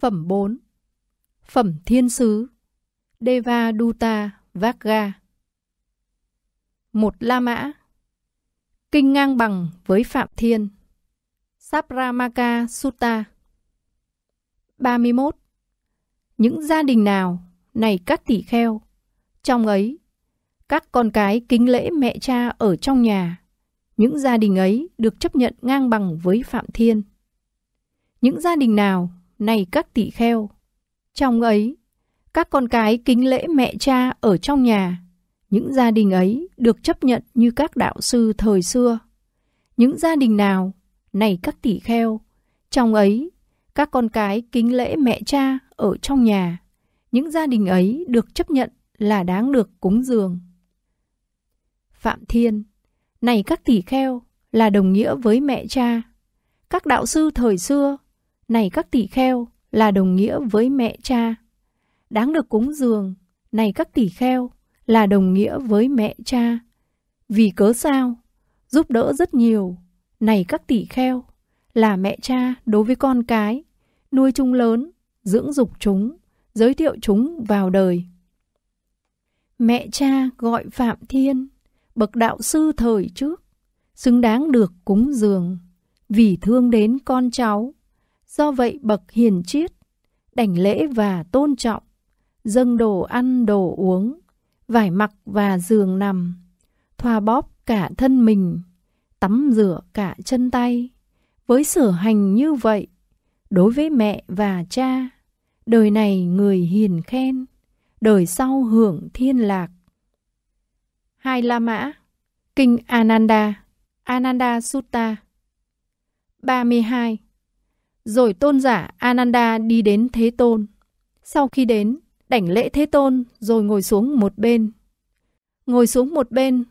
Phẩm 4 Phẩm Thiên Sứ Deva Dutta Vagga Một La Mã Kinh ngang bằng với Phạm Thiên Sapramaka Sutta 31 Những gia đình nào, này các tỷ kheo, trong ấy, các con cái kính lễ mẹ cha ở trong nhà, những gia đình ấy được chấp nhận ngang bằng với Phạm Thiên. Những gia đình nào, này các tỷ kheo. Trong ấy, các con cái kính lễ mẹ cha ở trong nhà. Những gia đình ấy được chấp nhận như các đạo sư thời xưa. Những gia đình nào, này các tỷ kheo, trong ấy, các con cái kính lễ mẹ cha ở trong nhà. Những gia đình ấy được chấp nhận là đáng được cúng dường. Phạm Thiên Này các tỷ kheo, là đồng nghĩa với mẹ cha. Các đạo sư thời xưa này các tỷ kheo, là đồng nghĩa với mẹ cha. Đáng được cúng dường, này các tỷ kheo, là đồng nghĩa với mẹ cha. Vì cớ sao? Giúp đỡ rất nhiều. Này các tỷ kheo, là mẹ cha đối với con cái, nuôi chúng lớn, dưỡng dục chúng, giới thiệu chúng vào đời. Mẹ cha gọi Phạm Thiên, bậc đạo sư thời trước, xứng đáng được cúng dường, vì thương đến con cháu Do vậy bậc hiền triết, đảnh lễ và tôn trọng, dâng đồ ăn đồ uống, vải mặc và giường nằm, thoa bóp cả thân mình, tắm rửa cả chân tay. Với sở hành như vậy, đối với mẹ và cha, đời này người hiền khen, đời sau hưởng thiên lạc. Hai La Mã Kinh Ananda Ananda Sutta 32 rồi tôn giả Ananda đi đến Thế Tôn. Sau khi đến, đảnh lễ Thế Tôn rồi ngồi xuống một bên. Ngồi xuống một bên,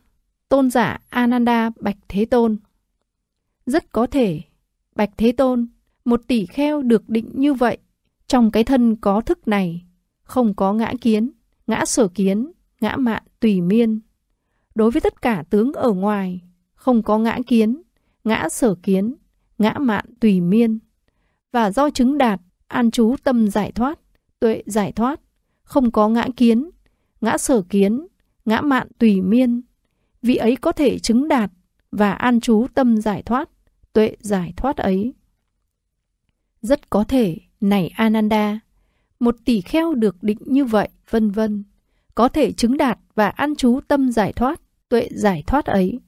tôn giả Ananda bạch Thế Tôn. Rất có thể, bạch Thế Tôn, một tỷ kheo được định như vậy, trong cái thân có thức này, không có ngã kiến, ngã sở kiến, ngã mạn tùy miên. Đối với tất cả tướng ở ngoài, không có ngã kiến, ngã sở kiến, ngã mạn tùy miên và do chứng đạt, an trú tâm giải thoát, tuệ giải thoát, không có ngã kiến, ngã sở kiến, ngã mạn tùy miên. Vị ấy có thể chứng đạt và an trú tâm giải thoát, tuệ giải thoát ấy. Rất có thể, này Ananda, một tỷ kheo được định như vậy, vân vân, có thể chứng đạt và an trú tâm giải thoát, tuệ giải thoát ấy.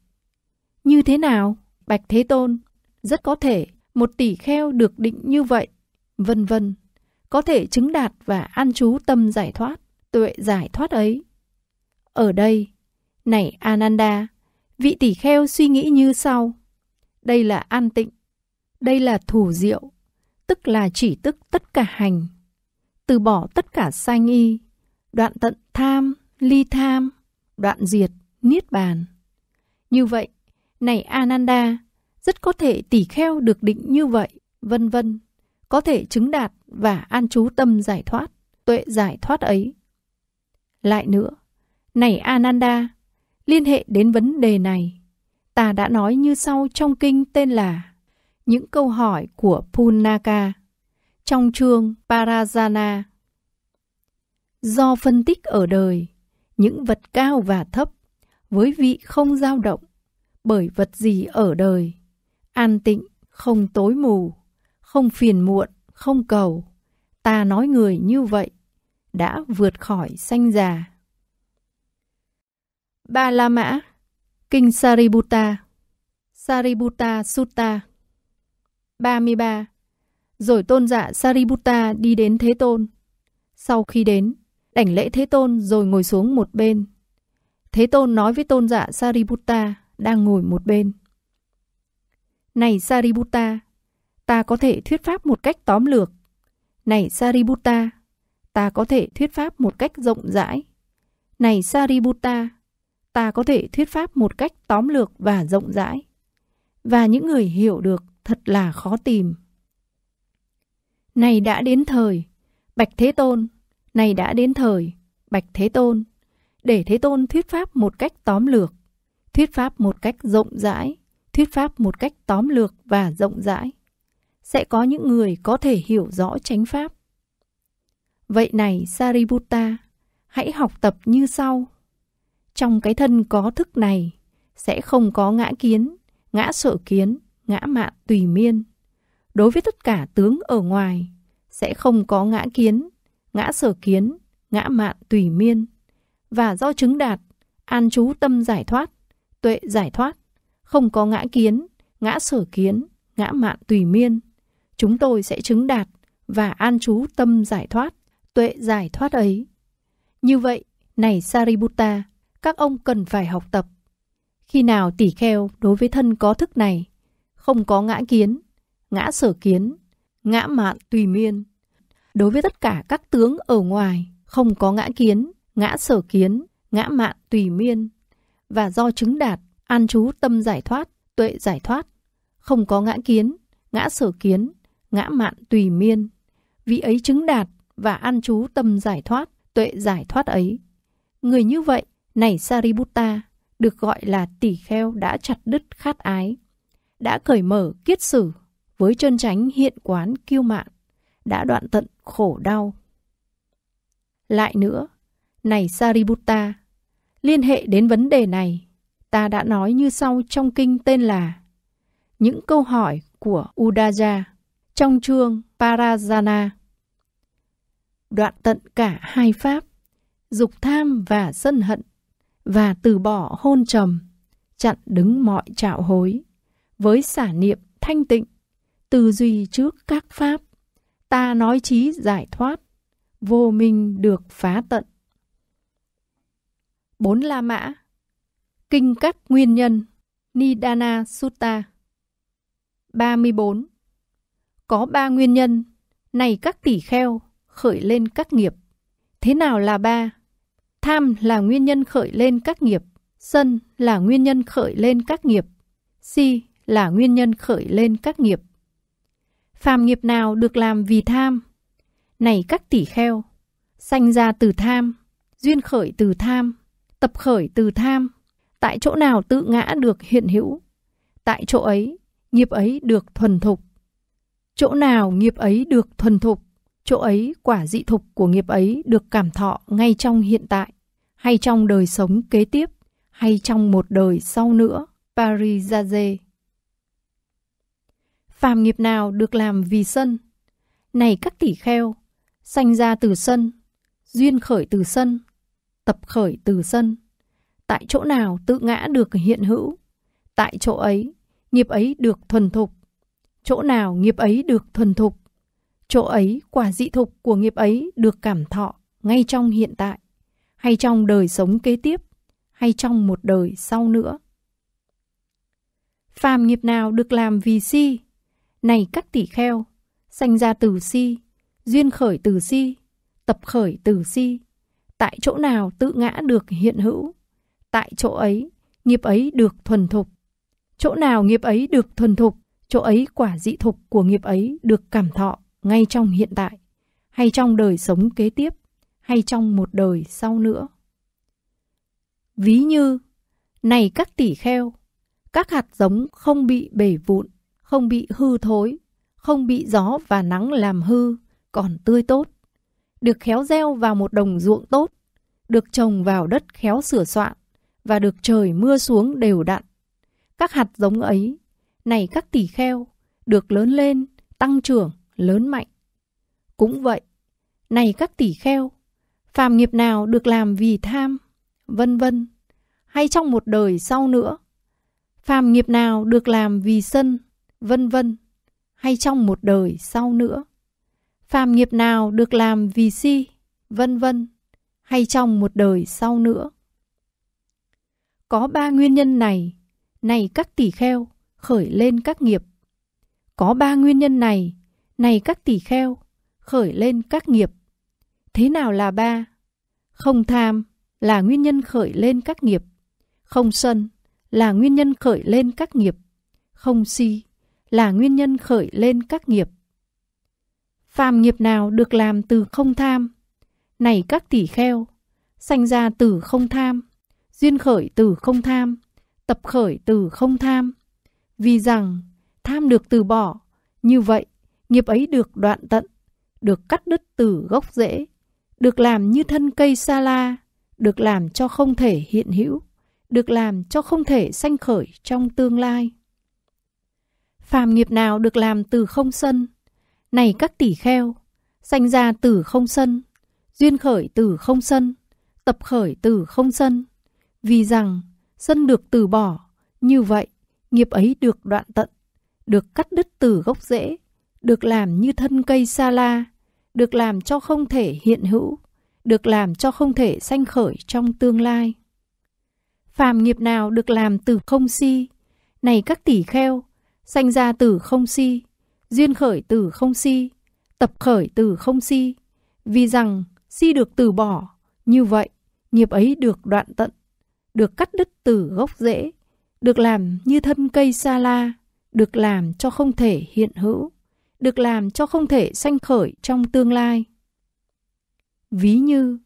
Như thế nào? Bạch Thế Tôn, rất có thể một tỷ kheo được định như vậy, vân vân, có thể chứng đạt và an trú tâm giải thoát, tuệ giải thoát ấy. Ở đây, này Ananda, vị tỷ kheo suy nghĩ như sau. Đây là an tịnh, đây là thủ diệu, tức là chỉ tức tất cả hành. Từ bỏ tất cả sanh y, đoạn tận tham, ly tham, đoạn diệt, niết bàn. Như vậy, này Ananda, rất có thể tỷ kheo được định như vậy, vân vân, có thể chứng đạt và an trú tâm giải thoát, tuệ giải thoát ấy. Lại nữa, này Ananda, liên hệ đến vấn đề này, ta đã nói như sau trong kinh tên là Những câu hỏi của Punaka trong chương Parajana. Do phân tích ở đời, những vật cao và thấp với vị không dao động, bởi vật gì ở đời an tịnh, không tối mù, không phiền muộn, không cầu. Ta nói người như vậy, đã vượt khỏi sanh già. Ba La Mã Kinh Sariputta Sariputta Sutta 33 Rồi tôn giả Sariputta đi đến Thế Tôn. Sau khi đến, đảnh lễ Thế Tôn rồi ngồi xuống một bên. Thế Tôn nói với tôn giả Sariputta đang ngồi một bên. Này Sariputta, ta có thể thuyết pháp một cách tóm lược. Này Sariputta, ta có thể thuyết pháp một cách rộng rãi. Này Sariputta, ta có thể thuyết pháp một cách tóm lược và rộng rãi. Và những người hiểu được thật là khó tìm. Này đã đến thời, Bạch Thế Tôn, này đã đến thời, Bạch Thế Tôn, để Thế Tôn thuyết pháp một cách tóm lược, thuyết pháp một cách rộng rãi thuyết pháp một cách tóm lược và rộng rãi. Sẽ có những người có thể hiểu rõ chánh pháp. Vậy này Sariputta, hãy học tập như sau. Trong cái thân có thức này, sẽ không có ngã kiến, ngã sở kiến, ngã mạn tùy miên. Đối với tất cả tướng ở ngoài, sẽ không có ngã kiến, ngã sở kiến, ngã mạn tùy miên. Và do chứng đạt, an trú tâm giải thoát, tuệ giải thoát, không có ngã kiến, ngã sở kiến, ngã mạn tùy miên. Chúng tôi sẽ chứng đạt và an trú tâm giải thoát, tuệ giải thoát ấy. Như vậy, này Sariputta, các ông cần phải học tập. Khi nào tỉ kheo đối với thân có thức này, không có ngã kiến, ngã sở kiến, ngã mạn tùy miên. Đối với tất cả các tướng ở ngoài, không có ngã kiến, ngã sở kiến, ngã mạn tùy miên. Và do chứng đạt An trú tâm giải thoát, tuệ giải thoát, không có ngã kiến, ngã sở kiến, ngã mạn tùy miên. Vị ấy chứng đạt và an trú tâm giải thoát, tuệ giải thoát ấy. Người như vậy, này Sariputta, được gọi là tỷ kheo đã chặt đứt khát ái, đã cởi mở kiết sử với chân tránh hiện quán kiêu mạn, đã đoạn tận khổ đau. Lại nữa, này Sariputta, liên hệ đến vấn đề này, ta đã nói như sau trong kinh tên là Những câu hỏi của Udaja trong chương Parajana. Đoạn tận cả hai pháp, dục tham và sân hận, và từ bỏ hôn trầm, chặn đứng mọi trạo hối, với xả niệm thanh tịnh, tư duy trước các pháp, ta nói trí giải thoát, vô minh được phá tận. Bốn La Mã Kinh các nguyên nhân Nidana Sutta 34. Có ba nguyên nhân, này các tỷ kheo, khởi lên các nghiệp. Thế nào là ba? Tham là nguyên nhân khởi lên các nghiệp, sân là nguyên nhân khởi lên các nghiệp, si là nguyên nhân khởi lên các nghiệp. Phàm nghiệp nào được làm vì tham? Này các tỷ kheo, sanh ra từ tham, duyên khởi từ tham, tập khởi từ tham, Tại chỗ nào tự ngã được hiện hữu, tại chỗ ấy, nghiệp ấy được thuần thục. Chỗ nào nghiệp ấy được thuần thục, chỗ ấy quả dị thục của nghiệp ấy được cảm thọ ngay trong hiện tại, hay trong đời sống kế tiếp, hay trong một đời sau nữa. Paris Zaze Phàm nghiệp nào được làm vì sân? Này các tỷ kheo, sanh ra từ sân, duyên khởi từ sân, tập khởi từ sân, tại chỗ nào tự ngã được hiện hữu, tại chỗ ấy, nghiệp ấy được thuần thục, chỗ nào nghiệp ấy được thuần thục, chỗ ấy quả dị thục của nghiệp ấy được cảm thọ ngay trong hiện tại, hay trong đời sống kế tiếp, hay trong một đời sau nữa. Phàm nghiệp nào được làm vì si, này các tỷ kheo, sanh ra từ si, duyên khởi từ si, tập khởi từ si, tại chỗ nào tự ngã được hiện hữu, tại chỗ ấy, nghiệp ấy được thuần thục. Chỗ nào nghiệp ấy được thuần thục, chỗ ấy quả dị thục của nghiệp ấy được cảm thọ ngay trong hiện tại, hay trong đời sống kế tiếp, hay trong một đời sau nữa. Ví như, này các tỷ kheo, các hạt giống không bị bể vụn, không bị hư thối, không bị gió và nắng làm hư, còn tươi tốt, được khéo gieo vào một đồng ruộng tốt, được trồng vào đất khéo sửa soạn, và được trời mưa xuống đều đặn. Các hạt giống ấy, này các tỷ kheo, được lớn lên, tăng trưởng, lớn mạnh. Cũng vậy, này các tỷ kheo, phàm nghiệp nào được làm vì tham, vân vân, hay trong một đời sau nữa. Phàm nghiệp nào được làm vì sân, vân vân, hay trong một đời sau nữa. Phàm nghiệp nào được làm vì si, vân vân, hay trong một đời sau nữa. Có ba nguyên nhân này, này các tỷ kheo, khởi lên các nghiệp. Có ba nguyên nhân này, này các tỷ kheo, khởi lên các nghiệp. Thế nào là ba? Không tham là nguyên nhân khởi lên các nghiệp. Không sân là nguyên nhân khởi lên các nghiệp. Không si là nguyên nhân khởi lên các nghiệp. Phàm nghiệp nào được làm từ không tham? Này các tỷ kheo, sanh ra từ không tham, Duyên khởi từ không tham, tập khởi từ không tham. Vì rằng tham được từ bỏ, như vậy nghiệp ấy được đoạn tận, được cắt đứt từ gốc rễ, được làm như thân cây sa la, được làm cho không thể hiện hữu, được làm cho không thể sanh khởi trong tương lai. Phàm nghiệp nào được làm từ không sân, này các tỷ kheo, sanh ra từ không sân, duyên khởi từ không sân, tập khởi từ không sân, vì rằng, sân được từ bỏ, như vậy, nghiệp ấy được đoạn tận, được cắt đứt từ gốc rễ, được làm như thân cây sa la, được làm cho không thể hiện hữu, được làm cho không thể sanh khởi trong tương lai. Phàm nghiệp nào được làm từ không si, này các tỷ kheo, sanh ra từ không si, duyên khởi từ không si, tập khởi từ không si, vì rằng si được từ bỏ, như vậy, nghiệp ấy được đoạn tận, được cắt đứt từ gốc rễ, được làm như thân cây sa la, được làm cho không thể hiện hữu, được làm cho không thể sanh khởi trong tương lai. Ví như,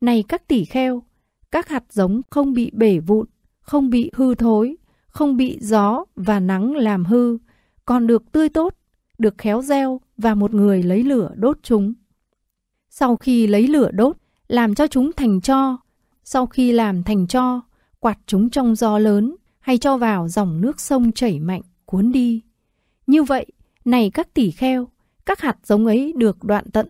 này các tỷ kheo, các hạt giống không bị bể vụn, không bị hư thối, không bị gió và nắng làm hư, còn được tươi tốt, được khéo gieo và một người lấy lửa đốt chúng. Sau khi lấy lửa đốt, làm cho chúng thành cho sau khi làm thành cho, quạt chúng trong gió lớn hay cho vào dòng nước sông chảy mạnh cuốn đi. Như vậy, này các tỷ kheo, các hạt giống ấy được đoạn tận,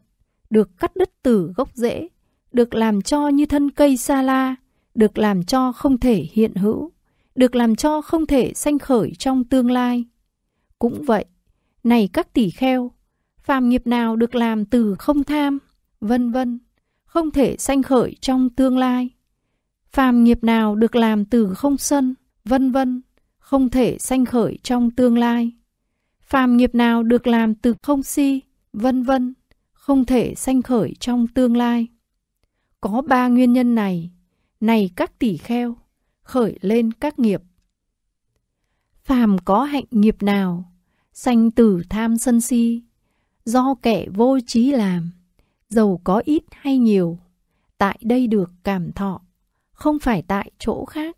được cắt đứt từ gốc rễ, được làm cho như thân cây sa la, được làm cho không thể hiện hữu, được làm cho không thể sanh khởi trong tương lai. Cũng vậy, này các tỷ kheo, phàm nghiệp nào được làm từ không tham, vân vân, không thể sanh khởi trong tương lai phàm nghiệp nào được làm từ không sân, vân vân, không thể sanh khởi trong tương lai. Phàm nghiệp nào được làm từ không si, vân vân, không thể sanh khởi trong tương lai. Có ba nguyên nhân này, này các tỷ kheo, khởi lên các nghiệp. Phàm có hạnh nghiệp nào, sanh từ tham sân si, do kẻ vô trí làm, giàu có ít hay nhiều, tại đây được cảm thọ không phải tại chỗ khác.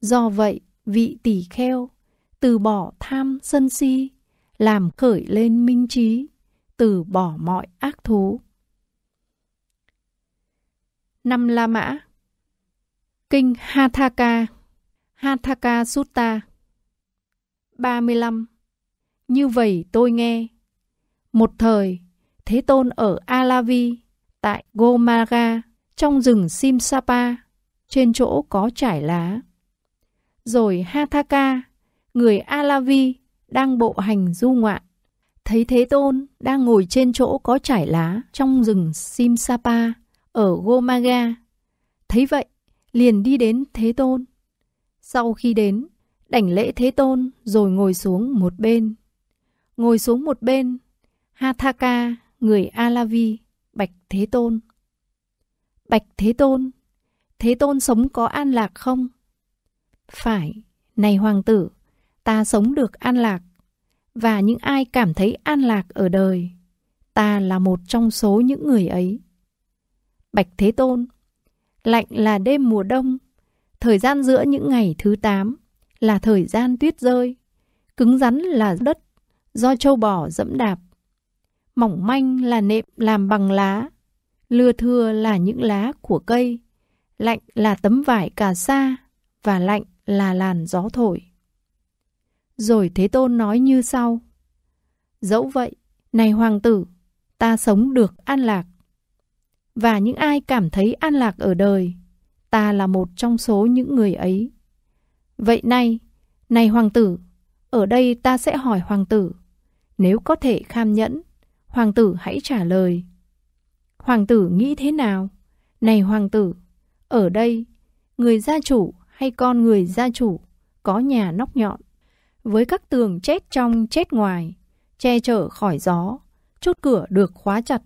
Do vậy, vị tỳ kheo, từ bỏ tham sân si, làm khởi lên minh trí, từ bỏ mọi ác thú. Năm La Mã Kinh Hathaka Hathaka Sutta 35 Như vậy tôi nghe Một thời, Thế Tôn ở Alavi, tại Gomaga, trong rừng Simsapa, trên chỗ có trải lá. Rồi Hathaka, người Alavi, đang bộ hành du ngoạn. Thấy Thế Tôn đang ngồi trên chỗ có trải lá trong rừng Simsapa ở Gomaga. Thấy vậy, liền đi đến Thế Tôn. Sau khi đến, đảnh lễ Thế Tôn rồi ngồi xuống một bên. Ngồi xuống một bên, Hathaka, người Alavi, Bạch Thế Tôn. Bạch Thế Tôn, Thế tôn sống có an lạc không? Phải, này hoàng tử, ta sống được an lạc. Và những ai cảm thấy an lạc ở đời, ta là một trong số những người ấy. Bạch Thế Tôn Lạnh là đêm mùa đông, thời gian giữa những ngày thứ 8 là thời gian tuyết rơi, cứng rắn là đất do châu bò dẫm đạp, mỏng manh là nệm làm bằng lá, lưa thưa là những lá của cây, Lạnh là tấm vải cà sa và lạnh là làn gió thổi. Rồi Thế Tôn nói như sau. Dẫu vậy, này hoàng tử, ta sống được an lạc. Và những ai cảm thấy an lạc ở đời, ta là một trong số những người ấy. Vậy nay, này hoàng tử, ở đây ta sẽ hỏi hoàng tử, nếu có thể kham nhẫn, hoàng tử hãy trả lời. Hoàng tử nghĩ thế nào? Này hoàng tử, ở đây, người gia chủ hay con người gia chủ có nhà nóc nhọn, với các tường chết trong chết ngoài, che chở khỏi gió, chốt cửa được khóa chặt,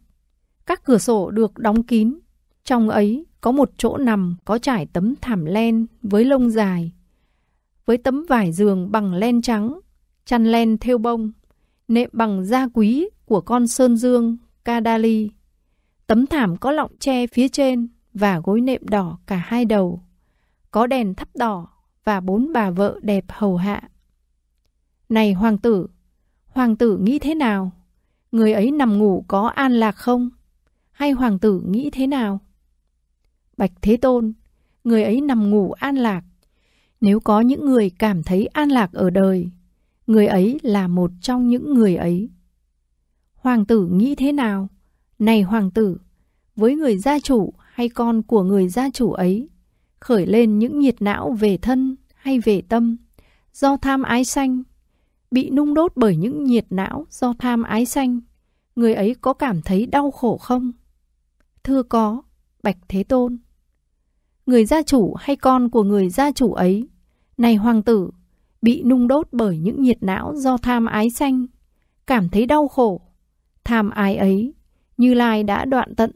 các cửa sổ được đóng kín. Trong ấy có một chỗ nằm có trải tấm thảm len với lông dài, với tấm vải giường bằng len trắng, chăn len thêu bông, nệm bằng da quý của con sơn dương, Kadali. Tấm thảm có lọng tre phía trên, và gối nệm đỏ cả hai đầu. Có đèn thắp đỏ và bốn bà vợ đẹp hầu hạ. Này hoàng tử, hoàng tử nghĩ thế nào? Người ấy nằm ngủ có an lạc không? Hay hoàng tử nghĩ thế nào? Bạch Thế Tôn, người ấy nằm ngủ an lạc. Nếu có những người cảm thấy an lạc ở đời, người ấy là một trong những người ấy. Hoàng tử nghĩ thế nào? Này hoàng tử, với người gia chủ hay con của người gia chủ ấy, khởi lên những nhiệt não về thân hay về tâm, do tham ái sanh, bị nung đốt bởi những nhiệt não do tham ái sanh, người ấy có cảm thấy đau khổ không? Thưa có, Bạch Thế Tôn. Người gia chủ hay con của người gia chủ ấy, này hoàng tử, bị nung đốt bởi những nhiệt não do tham ái sanh, cảm thấy đau khổ. Tham ái ấy, Như Lai đã đoạn tận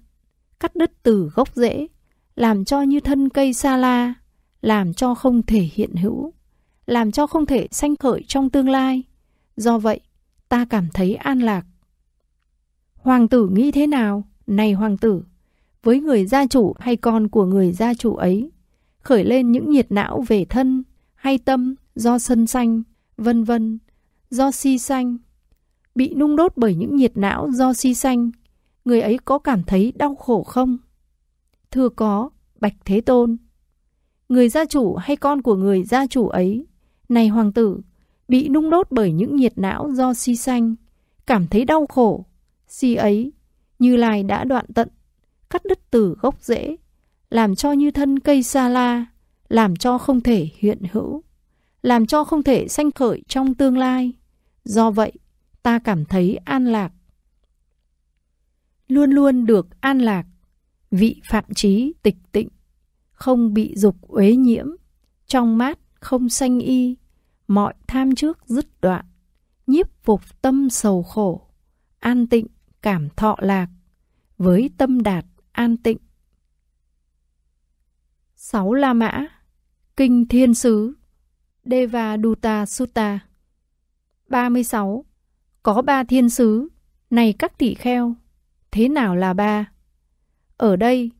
cắt đứt từ gốc rễ, làm cho như thân cây xa la, làm cho không thể hiện hữu, làm cho không thể sanh khởi trong tương lai. Do vậy, ta cảm thấy an lạc. Hoàng tử nghĩ thế nào? Này hoàng tử, với người gia chủ hay con của người gia chủ ấy, khởi lên những nhiệt não về thân hay tâm do sân xanh, vân vân, do si xanh, bị nung đốt bởi những nhiệt não do si xanh người ấy có cảm thấy đau khổ không? Thưa có, Bạch Thế Tôn. Người gia chủ hay con của người gia chủ ấy, này hoàng tử, bị nung đốt bởi những nhiệt não do si sanh, cảm thấy đau khổ. Si ấy, Như Lai đã đoạn tận, cắt đứt từ gốc rễ, làm cho như thân cây sa la, làm cho không thể hiện hữu, làm cho không thể sanh khởi trong tương lai. Do vậy, ta cảm thấy an lạc luôn luôn được an lạc, vị phạm trí tịch tịnh, không bị dục uế nhiễm, trong mát không sanh y, mọi tham trước dứt đoạn, nhiếp phục tâm sầu khổ, an tịnh cảm thọ lạc, với tâm đạt an tịnh. sáu La Mã Kinh Thiên Sứ Deva Dutta Sutta 36. Có ba thiên sứ, này các tỷ kheo, thế nào là ba? Ở đây,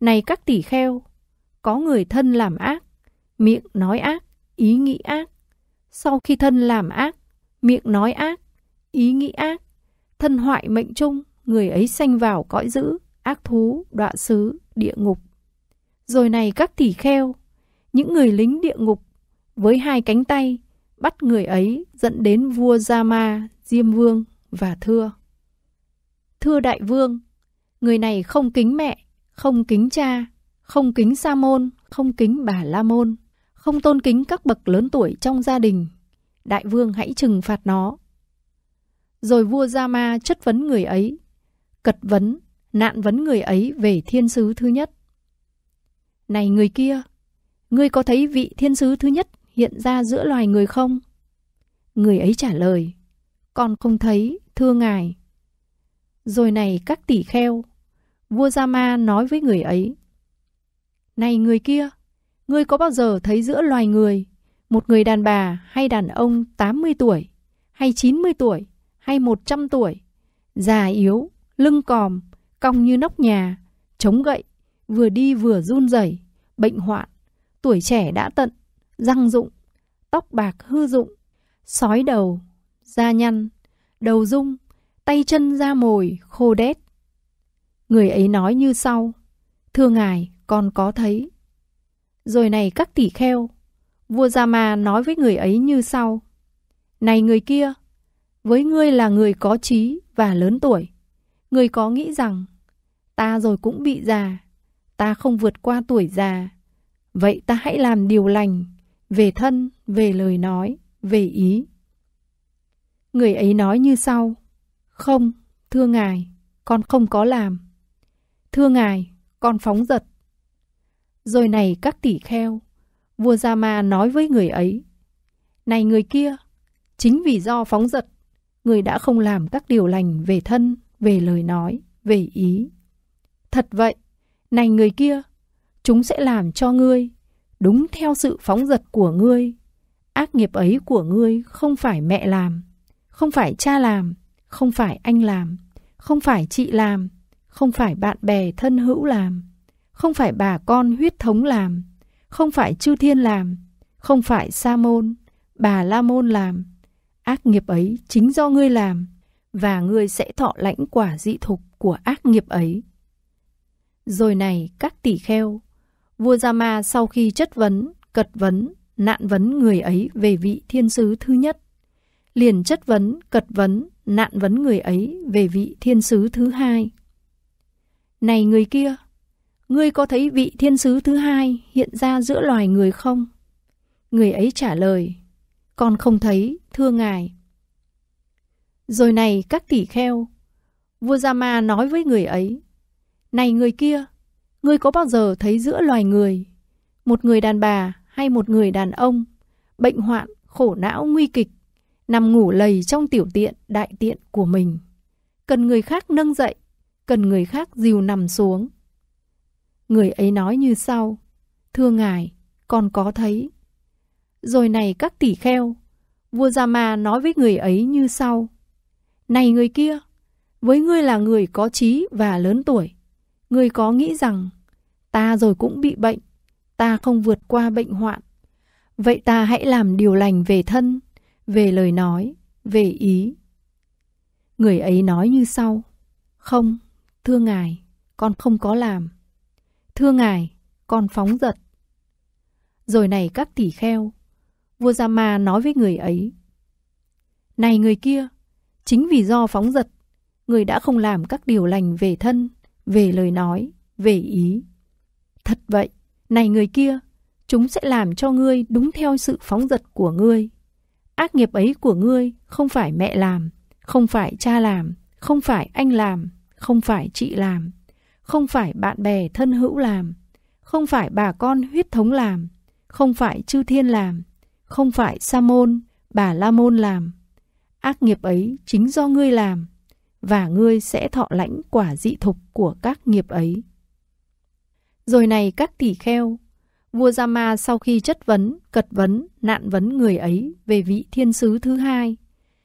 này các tỷ kheo, có người thân làm ác, miệng nói ác, ý nghĩ ác. Sau khi thân làm ác, miệng nói ác, ý nghĩ ác, thân hoại mệnh chung, người ấy sanh vào cõi dữ, ác thú, đọa xứ, địa ngục. Rồi này các tỷ kheo, những người lính địa ngục với hai cánh tay bắt người ấy dẫn đến vua Gia Ma, Diêm Vương và Thưa thưa đại vương, người này không kính mẹ, không kính cha, không kính sa môn, không kính bà la môn, không tôn kính các bậc lớn tuổi trong gia đình. Đại vương hãy trừng phạt nó. Rồi vua Gia Ma chất vấn người ấy, cật vấn, nạn vấn người ấy về thiên sứ thứ nhất. Này người kia, ngươi có thấy vị thiên sứ thứ nhất hiện ra giữa loài người không? Người ấy trả lời, con không thấy, thưa ngài. Rồi này các tỷ kheo, vua Gia-ma nói với người ấy. Này người kia, ngươi có bao giờ thấy giữa loài người, một người đàn bà hay đàn ông 80 tuổi, hay 90 tuổi, hay 100 tuổi, già yếu, lưng còm, cong như nóc nhà, chống gậy, vừa đi vừa run rẩy, bệnh hoạn, tuổi trẻ đã tận, răng rụng, tóc bạc hư rụng, sói đầu, da nhăn, đầu rung, tay chân ra mồi, khô đét. Người ấy nói như sau, thưa ngài, con có thấy. Rồi này các tỷ kheo, vua Gia Ma nói với người ấy như sau, này người kia, với ngươi là người có trí và lớn tuổi, người có nghĩ rằng, ta rồi cũng bị già, ta không vượt qua tuổi già, vậy ta hãy làm điều lành, về thân, về lời nói, về ý. Người ấy nói như sau, không, thưa ngài, con không có làm. Thưa ngài, con phóng giật. Rồi này các tỷ kheo, vua Gia Ma nói với người ấy. Này người kia, chính vì do phóng giật, người đã không làm các điều lành về thân, về lời nói, về ý. Thật vậy, này người kia, chúng sẽ làm cho ngươi, đúng theo sự phóng giật của ngươi. Ác nghiệp ấy của ngươi không phải mẹ làm, không phải cha làm, không phải anh làm, không phải chị làm, không phải bạn bè thân hữu làm, không phải bà con huyết thống làm, không phải chư thiên làm, không phải sa môn, bà la môn làm. Ác nghiệp ấy chính do ngươi làm, và ngươi sẽ thọ lãnh quả dị thục của ác nghiệp ấy. Rồi này các tỷ kheo, vua Gia Ma sau khi chất vấn, cật vấn, nạn vấn người ấy về vị thiên sứ thứ nhất, liền chất vấn, cật vấn, nạn vấn người ấy về vị thiên sứ thứ hai. Này người kia, ngươi có thấy vị thiên sứ thứ hai hiện ra giữa loài người không? Người ấy trả lời, con không thấy, thưa ngài. Rồi này các tỷ kheo, vua Giama nói với người ấy, Này người kia, ngươi có bao giờ thấy giữa loài người, một người đàn bà hay một người đàn ông, bệnh hoạn, khổ não, nguy kịch, nằm ngủ lầy trong tiểu tiện, đại tiện của mình. Cần người khác nâng dậy, cần người khác dìu nằm xuống. Người ấy nói như sau, Thưa ngài, con có thấy. Rồi này các tỷ kheo, vua Gia Ma nói với người ấy như sau. Này người kia, với ngươi là người có trí và lớn tuổi, ngươi có nghĩ rằng ta rồi cũng bị bệnh, ta không vượt qua bệnh hoạn. Vậy ta hãy làm điều lành về thân, về lời nói, về ý. Người ấy nói như sau: "Không, thưa ngài, con không có làm. Thưa ngài, con phóng dật. Rồi này các tỷ kheo, vua Giama nói với người ấy: "Này người kia, chính vì do phóng dật, người đã không làm các điều lành về thân, về lời nói, về ý. Thật vậy, này người kia, chúng sẽ làm cho ngươi đúng theo sự phóng dật của ngươi ác nghiệp ấy của ngươi không phải mẹ làm, không phải cha làm, không phải anh làm, không phải chị làm, không phải bạn bè thân hữu làm, không phải bà con huyết thống làm, không phải chư thiên làm, không phải sa môn, bà la môn làm. Ác nghiệp ấy chính do ngươi làm, và ngươi sẽ thọ lãnh quả dị thục của các nghiệp ấy. Rồi này các tỷ kheo, Vua Jama sau khi chất vấn, cật vấn, nạn vấn người ấy về vị thiên sứ thứ hai,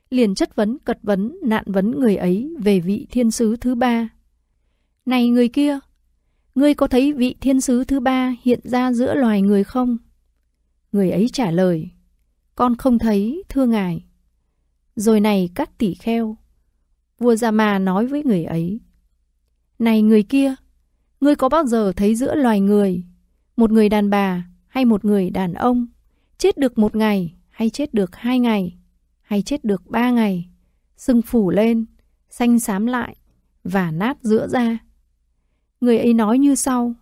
liền chất vấn, cật vấn, nạn vấn người ấy về vị thiên sứ thứ ba. Này người kia, ngươi có thấy vị thiên sứ thứ ba hiện ra giữa loài người không? Người ấy trả lời, con không thấy, thưa ngài. Rồi này các tỷ kheo, vua Jama nói với người ấy. Này người kia, ngươi có bao giờ thấy giữa loài người một người đàn bà hay một người đàn ông chết được một ngày hay chết được hai ngày hay chết được ba ngày sưng phủ lên xanh xám lại và nát giữa da người ấy nói như sau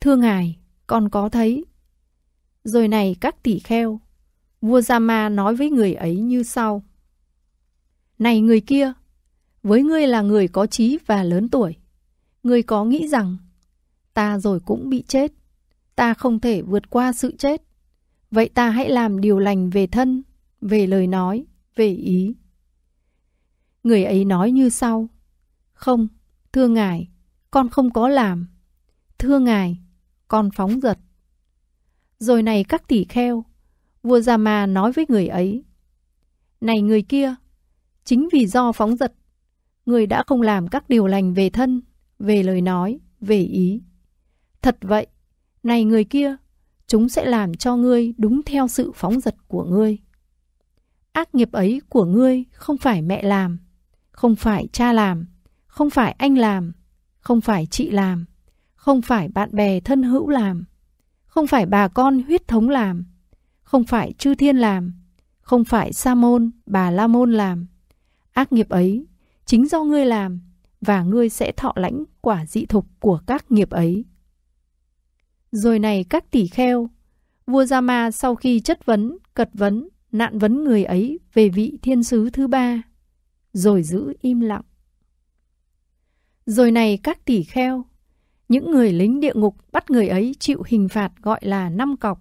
thưa ngài con có thấy rồi này các tỷ kheo vua Jama nói với người ấy như sau này người kia với ngươi là người có trí và lớn tuổi ngươi có nghĩ rằng ta rồi cũng bị chết ta không thể vượt qua sự chết. Vậy ta hãy làm điều lành về thân, về lời nói, về ý. Người ấy nói như sau. Không, thưa ngài, con không có làm. Thưa ngài, con phóng giật. Rồi này các tỷ kheo, vua Gia Ma nói với người ấy. Này người kia, chính vì do phóng giật, người đã không làm các điều lành về thân, về lời nói, về ý. Thật vậy, này người kia, chúng sẽ làm cho ngươi đúng theo sự phóng dật của ngươi. Ác nghiệp ấy của ngươi không phải mẹ làm, không phải cha làm, không phải anh làm, không phải chị làm, không phải bạn bè thân hữu làm, không phải bà con huyết thống làm, không phải chư thiên làm, không phải sa môn, bà la môn làm. Ác nghiệp ấy chính do ngươi làm và ngươi sẽ thọ lãnh quả dị thục của các nghiệp ấy rồi này các tỷ kheo. Vua Giama sau khi chất vấn, cật vấn, nạn vấn người ấy về vị thiên sứ thứ ba, rồi giữ im lặng. Rồi này các tỷ kheo, những người lính địa ngục bắt người ấy chịu hình phạt gọi là năm cọc.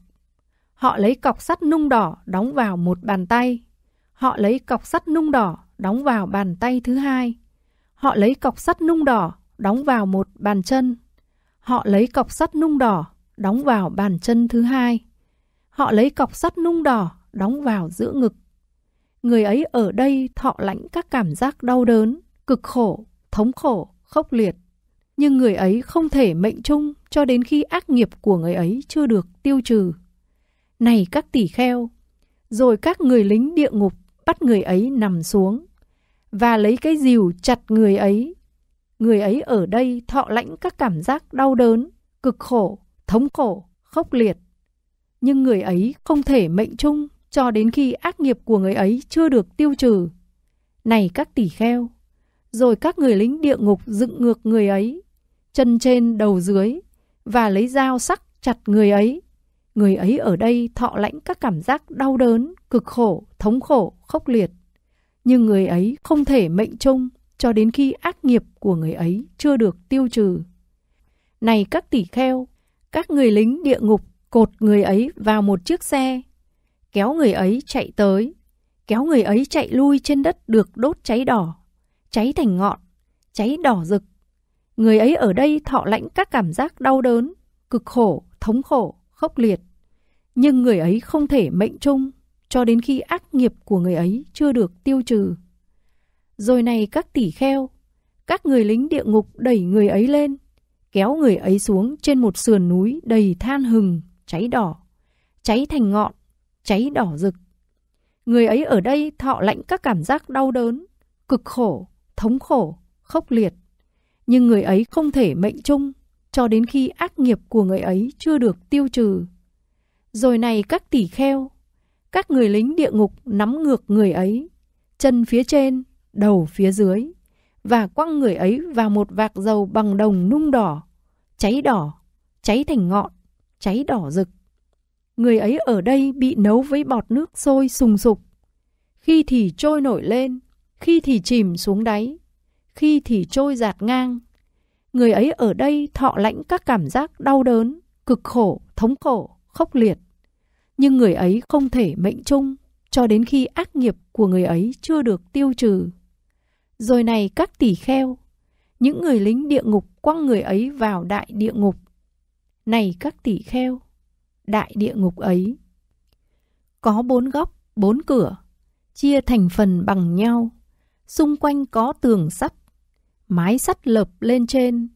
Họ lấy cọc sắt nung đỏ đóng vào một bàn tay. Họ lấy cọc sắt nung đỏ đóng vào bàn tay thứ hai. Họ lấy cọc sắt nung đỏ đóng vào một bàn chân. Họ lấy cọc sắt nung đỏ đóng vào bàn chân thứ hai. Họ lấy cọc sắt nung đỏ, đóng vào giữa ngực. Người ấy ở đây thọ lãnh các cảm giác đau đớn, cực khổ, thống khổ, khốc liệt. Nhưng người ấy không thể mệnh chung cho đến khi ác nghiệp của người ấy chưa được tiêu trừ. Này các tỷ kheo! Rồi các người lính địa ngục bắt người ấy nằm xuống và lấy cái dìu chặt người ấy. Người ấy ở đây thọ lãnh các cảm giác đau đớn, cực khổ, thống khổ khốc liệt. Nhưng người ấy không thể mệnh chung cho đến khi ác nghiệp của người ấy chưa được tiêu trừ. Này các tỷ kheo, rồi các người lính địa ngục dựng ngược người ấy, chân trên đầu dưới, và lấy dao sắc chặt người ấy. Người ấy ở đây thọ lãnh các cảm giác đau đớn, cực khổ, thống khổ, khốc liệt. Nhưng người ấy không thể mệnh chung cho đến khi ác nghiệp của người ấy chưa được tiêu trừ. Này các tỷ kheo, các người lính địa ngục cột người ấy vào một chiếc xe, kéo người ấy chạy tới, kéo người ấy chạy lui trên đất được đốt cháy đỏ, cháy thành ngọn, cháy đỏ rực. Người ấy ở đây thọ lãnh các cảm giác đau đớn, cực khổ, thống khổ, khốc liệt. Nhưng người ấy không thể mệnh chung cho đến khi ác nghiệp của người ấy chưa được tiêu trừ. Rồi này các tỷ kheo, các người lính địa ngục đẩy người ấy lên, kéo người ấy xuống trên một sườn núi đầy than hừng, cháy đỏ, cháy thành ngọn, cháy đỏ rực. Người ấy ở đây thọ lãnh các cảm giác đau đớn, cực khổ, thống khổ, khốc liệt. Nhưng người ấy không thể mệnh chung cho đến khi ác nghiệp của người ấy chưa được tiêu trừ. Rồi này các tỷ kheo, các người lính địa ngục nắm ngược người ấy, chân phía trên, đầu phía dưới, và quăng người ấy vào một vạc dầu bằng đồng nung đỏ cháy đỏ, cháy thành ngọn, cháy đỏ rực. Người ấy ở đây bị nấu với bọt nước sôi sùng sục. Khi thì trôi nổi lên, khi thì chìm xuống đáy, khi thì trôi giạt ngang. Người ấy ở đây thọ lãnh các cảm giác đau đớn, cực khổ, thống khổ, khốc liệt. Nhưng người ấy không thể mệnh chung cho đến khi ác nghiệp của người ấy chưa được tiêu trừ. Rồi này các tỷ kheo, những người lính địa ngục quăng người ấy vào đại địa ngục. Này các tỷ kheo, đại địa ngục ấy có bốn góc, bốn cửa, chia thành phần bằng nhau, xung quanh có tường sắt, mái sắt lợp lên trên,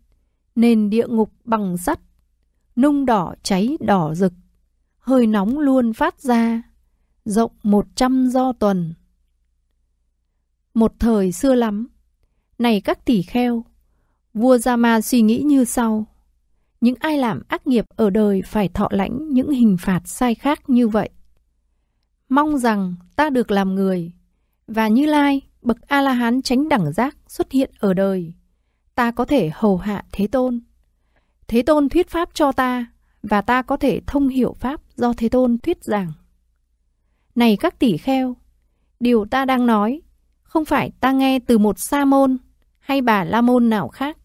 nền địa ngục bằng sắt, nung đỏ cháy đỏ rực, hơi nóng luôn phát ra, rộng một trăm do tuần. Một thời xưa lắm, này các tỷ kheo, Vua Jama suy nghĩ như sau. Những ai làm ác nghiệp ở đời phải thọ lãnh những hình phạt sai khác như vậy. Mong rằng ta được làm người, và như lai, bậc A-la-hán tránh đẳng giác xuất hiện ở đời. Ta có thể hầu hạ Thế Tôn. Thế Tôn thuyết pháp cho ta, và ta có thể thông hiểu pháp do Thế Tôn thuyết giảng. Này các tỷ kheo, điều ta đang nói không phải ta nghe từ một sa môn hay bà la môn nào khác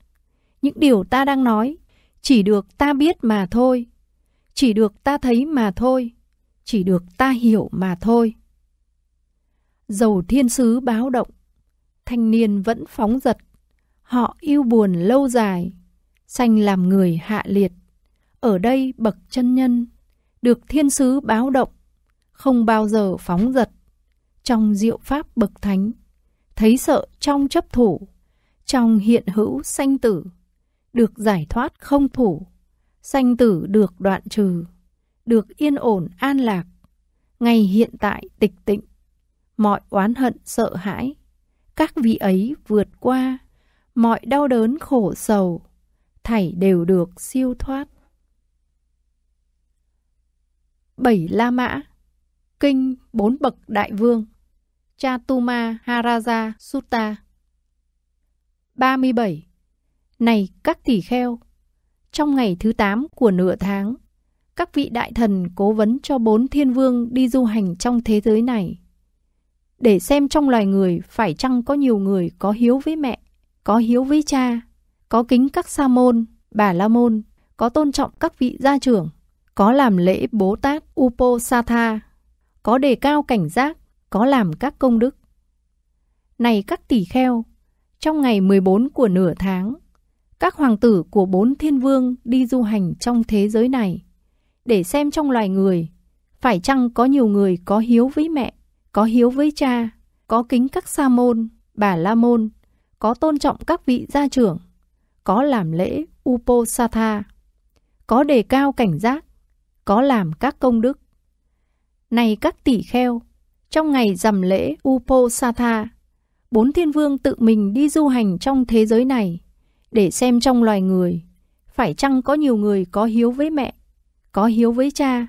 những điều ta đang nói chỉ được ta biết mà thôi chỉ được ta thấy mà thôi chỉ được ta hiểu mà thôi dầu thiên sứ báo động thanh niên vẫn phóng giật họ yêu buồn lâu dài sanh làm người hạ liệt ở đây bậc chân nhân được thiên sứ báo động không bao giờ phóng giật trong diệu pháp bậc thánh thấy sợ trong chấp thủ trong hiện hữu sanh tử được giải thoát không thủ, sanh tử được đoạn trừ, được yên ổn an lạc, ngày hiện tại tịch tịnh, mọi oán hận sợ hãi, các vị ấy vượt qua, mọi đau đớn khổ sầu, thảy đều được siêu thoát. Bảy La Mã Kinh Bốn Bậc Đại Vương Chatuma Haraja Sutta 37 này các tỷ kheo, trong ngày thứ 8 của nửa tháng, các vị đại thần cố vấn cho bốn thiên vương đi du hành trong thế giới này. Để xem trong loài người phải chăng có nhiều người có hiếu với mẹ, có hiếu với cha, có kính các sa môn, bà la môn, có tôn trọng các vị gia trưởng, có làm lễ Bố Tát Uposatha, có đề cao cảnh giác, có làm các công đức. Này các tỷ kheo, trong ngày 14 của nửa tháng, các hoàng tử của bốn thiên vương đi du hành trong thế giới này, để xem trong loài người, phải chăng có nhiều người có hiếu với mẹ, có hiếu với cha, có kính các sa môn, bà la môn, có tôn trọng các vị gia trưởng, có làm lễ Uposatha, có đề cao cảnh giác, có làm các công đức. Này các tỷ kheo, trong ngày rằm lễ Uposatha, bốn thiên vương tự mình đi du hành trong thế giới này, để xem trong loài người, phải chăng có nhiều người có hiếu với mẹ, có hiếu với cha,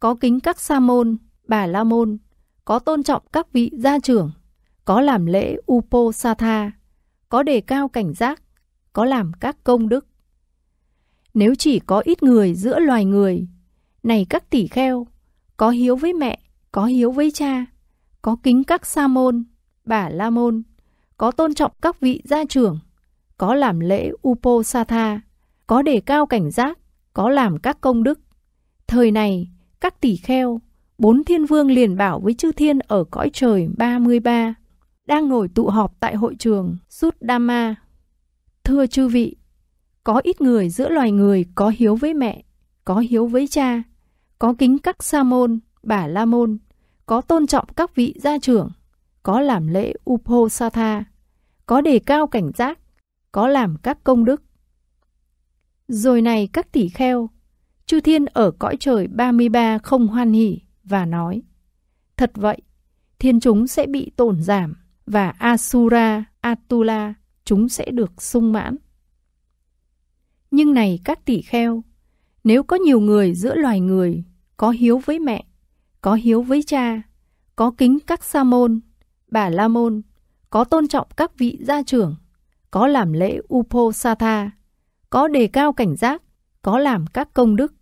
có kính các sa môn, bà la môn, có tôn trọng các vị gia trưởng, có làm lễ upo sa tha, có đề cao cảnh giác, có làm các công đức. Nếu chỉ có ít người giữa loài người, này các tỷ kheo, có hiếu với mẹ, có hiếu với cha, có kính các sa môn, bà la môn, có tôn trọng các vị gia trưởng, có làm lễ Uposatha, có đề cao cảnh giác, có làm các công đức. Thời này, các tỷ kheo, bốn thiên vương liền bảo với chư thiên ở cõi trời 33, đang ngồi tụ họp tại hội trường Sút Dhamma. Thưa chư vị, có ít người giữa loài người có hiếu với mẹ, có hiếu với cha, có kính các sa môn, bà la môn, có tôn trọng các vị gia trưởng, có làm lễ Uposatha, có đề cao cảnh giác, có làm các công đức. Rồi này các tỷ kheo, chư thiên ở cõi trời 33 không hoan hỉ và nói, thật vậy, thiên chúng sẽ bị tổn giảm và Asura, Atula, chúng sẽ được sung mãn. Nhưng này các tỷ kheo, nếu có nhiều người giữa loài người có hiếu với mẹ, có hiếu với cha, có kính các sa môn, bà la môn, có tôn trọng các vị gia trưởng, có làm lễ uposatha, có đề cao cảnh giác, có làm các công đức.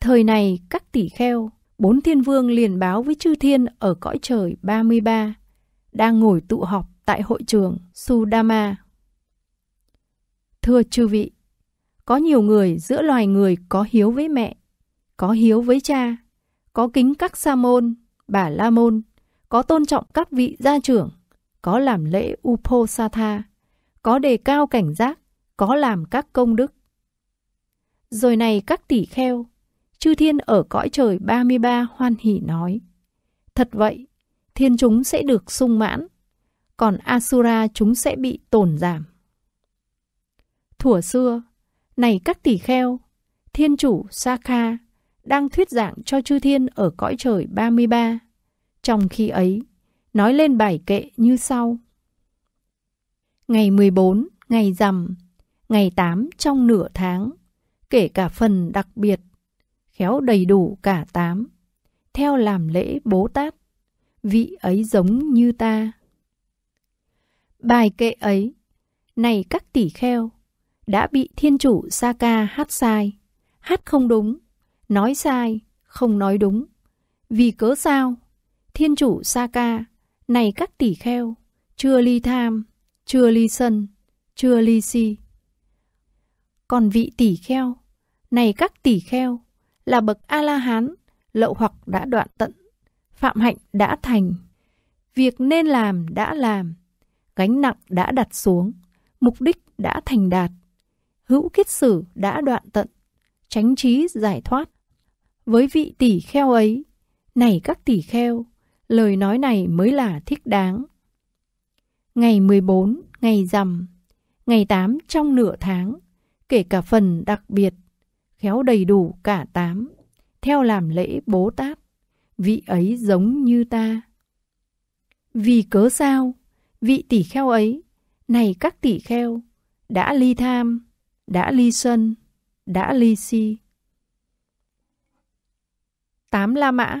Thời này các tỷ kheo, bốn thiên vương liền báo với chư thiên ở cõi trời 33, đang ngồi tụ họp tại hội trường Sudama. Thưa chư vị, có nhiều người giữa loài người có hiếu với mẹ, có hiếu với cha, có kính các sa môn, bà la môn, có tôn trọng các vị gia trưởng, có làm lễ Uposatha, có đề cao cảnh giác, có làm các công đức. Rồi này các tỷ kheo, chư thiên ở cõi trời 33 hoan hỷ nói. Thật vậy, thiên chúng sẽ được sung mãn, còn Asura chúng sẽ bị tổn giảm. Thủa xưa, này các tỷ kheo, thiên chủ Sakha đang thuyết giảng cho chư thiên ở cõi trời 33. Trong khi ấy, nói lên bài kệ như sau ngày 14, ngày rằm, ngày 8 trong nửa tháng, kể cả phần đặc biệt, khéo đầy đủ cả tám, theo làm lễ Bố Tát, vị ấy giống như ta. Bài kệ ấy, này các tỷ kheo, đã bị thiên chủ sa ca hát sai, hát không đúng, nói sai, không nói đúng. Vì cớ sao? Thiên chủ sa ca, này các tỷ kheo, chưa ly tham, chưa ly sân, chưa ly si. Còn vị tỷ kheo, này các tỷ kheo, là bậc A-la-hán, lậu hoặc đã đoạn tận, phạm hạnh đã thành, việc nên làm đã làm, gánh nặng đã đặt xuống, mục đích đã thành đạt, hữu kiết sử đã đoạn tận, tránh trí giải thoát. Với vị tỷ kheo ấy, này các tỷ kheo, lời nói này mới là thích đáng ngày 14, ngày rằm, ngày 8 trong nửa tháng, kể cả phần đặc biệt, khéo đầy đủ cả tám, theo làm lễ Bố Tát, vị ấy giống như ta. Vì cớ sao, vị tỷ kheo ấy, này các tỷ kheo, đã ly tham, đã ly sân, đã ly si. Tám La Mã,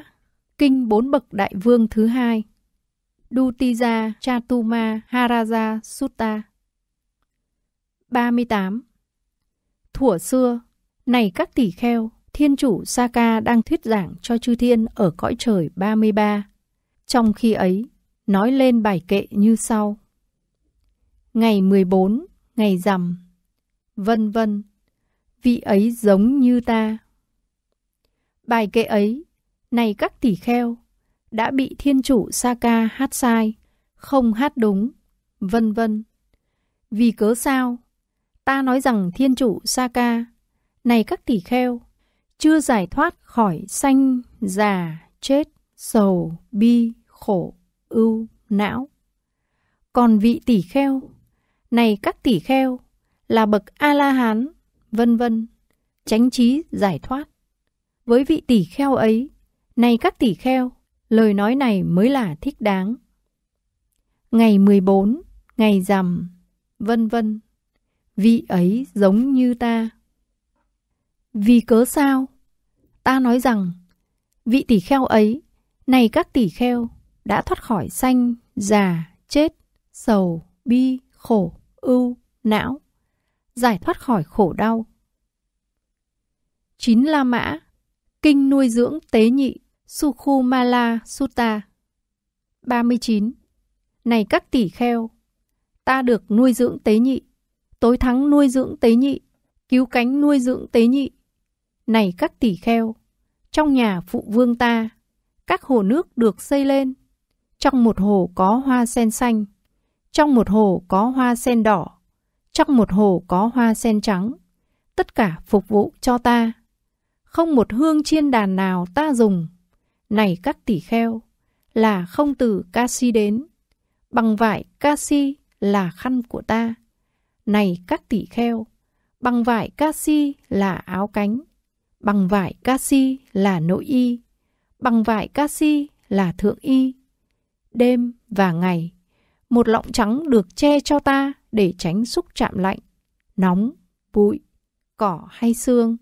Kinh Bốn Bậc Đại Vương thứ hai Dutija Chatuma Haraja Sutta 38. Thủa xưa, này các tỷ kheo, thiên chủ Saka đang thuyết giảng cho chư thiên ở cõi trời 33. Trong khi ấy, nói lên bài kệ như sau. Ngày 14, ngày rằm, vân vân, vị ấy giống như ta. Bài kệ ấy, này các tỷ kheo, đã bị thiên chủ sa ca hát sai, không hát đúng, vân vân. Vì cớ sao? Ta nói rằng thiên chủ sa ca, này các tỷ kheo, chưa giải thoát khỏi sanh, già, chết, sầu, bi, khổ, ưu, não. Còn vị tỷ kheo, này các tỷ kheo, là bậc A-la-hán, vân vân, chánh trí giải thoát. Với vị tỷ kheo ấy, này các tỷ kheo, Lời nói này mới là thích đáng. Ngày 14, ngày rằm, vân vân. Vị ấy giống như ta. Vì cớ sao? Ta nói rằng, vị tỷ kheo ấy, này các tỷ kheo, đã thoát khỏi sanh, già, chết, sầu, bi, khổ, ưu, não, giải thoát khỏi khổ đau. Chín La Mã, kinh nuôi dưỡng tế nhị Sukhumala Sutta 39. Này các tỷ kheo, ta được nuôi dưỡng tế nhị, tối thắng nuôi dưỡng tế nhị, cứu cánh nuôi dưỡng tế nhị. Này các tỷ kheo, trong nhà phụ vương ta, các hồ nước được xây lên. Trong một hồ có hoa sen xanh, trong một hồ có hoa sen đỏ, trong một hồ có hoa sen trắng. Tất cả phục vụ cho ta. Không một hương chiên đàn nào ta dùng này các tỷ kheo, là không từ ca si đến. Bằng vải ca si là khăn của ta. Này các tỷ kheo, bằng vải ca si là áo cánh. Bằng vải ca si là nội y. Bằng vải ca si là thượng y. Đêm và ngày, một lọng trắng được che cho ta để tránh xúc chạm lạnh, nóng, bụi, cỏ hay xương.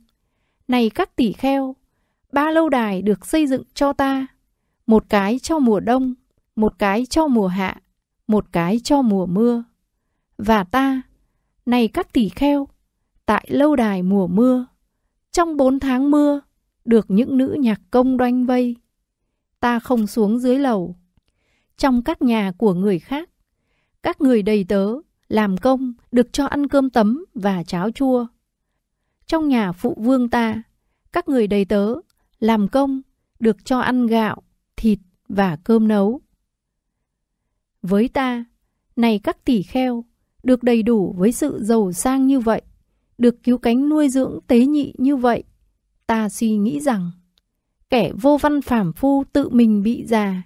Này các tỷ kheo, ba lâu đài được xây dựng cho ta, một cái cho mùa đông, một cái cho mùa hạ, một cái cho mùa mưa. Và ta, này các tỷ kheo, tại lâu đài mùa mưa, trong bốn tháng mưa, được những nữ nhạc công đoanh vây. Ta không xuống dưới lầu. Trong các nhà của người khác, các người đầy tớ, làm công, được cho ăn cơm tấm và cháo chua. Trong nhà phụ vương ta, các người đầy tớ làm công, được cho ăn gạo, thịt và cơm nấu. Với ta, này các tỷ kheo, được đầy đủ với sự giàu sang như vậy, được cứu cánh nuôi dưỡng tế nhị như vậy, ta suy nghĩ rằng, kẻ vô văn phàm phu tự mình bị già,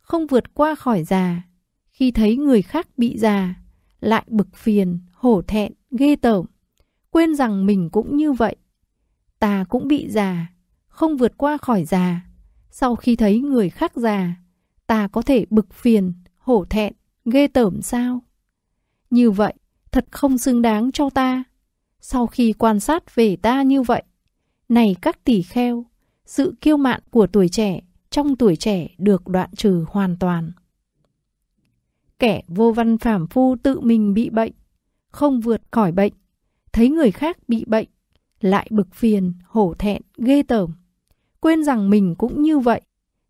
không vượt qua khỏi già, khi thấy người khác bị già, lại bực phiền, hổ thẹn, ghê tởm, quên rằng mình cũng như vậy. Ta cũng bị già, không vượt qua khỏi già. Sau khi thấy người khác già, ta có thể bực phiền, hổ thẹn, ghê tởm sao? Như vậy, thật không xứng đáng cho ta. Sau khi quan sát về ta như vậy, này các tỷ kheo, sự kiêu mạn của tuổi trẻ trong tuổi trẻ được đoạn trừ hoàn toàn. Kẻ vô văn phàm phu tự mình bị bệnh, không vượt khỏi bệnh, thấy người khác bị bệnh, lại bực phiền, hổ thẹn, ghê tởm quên rằng mình cũng như vậy.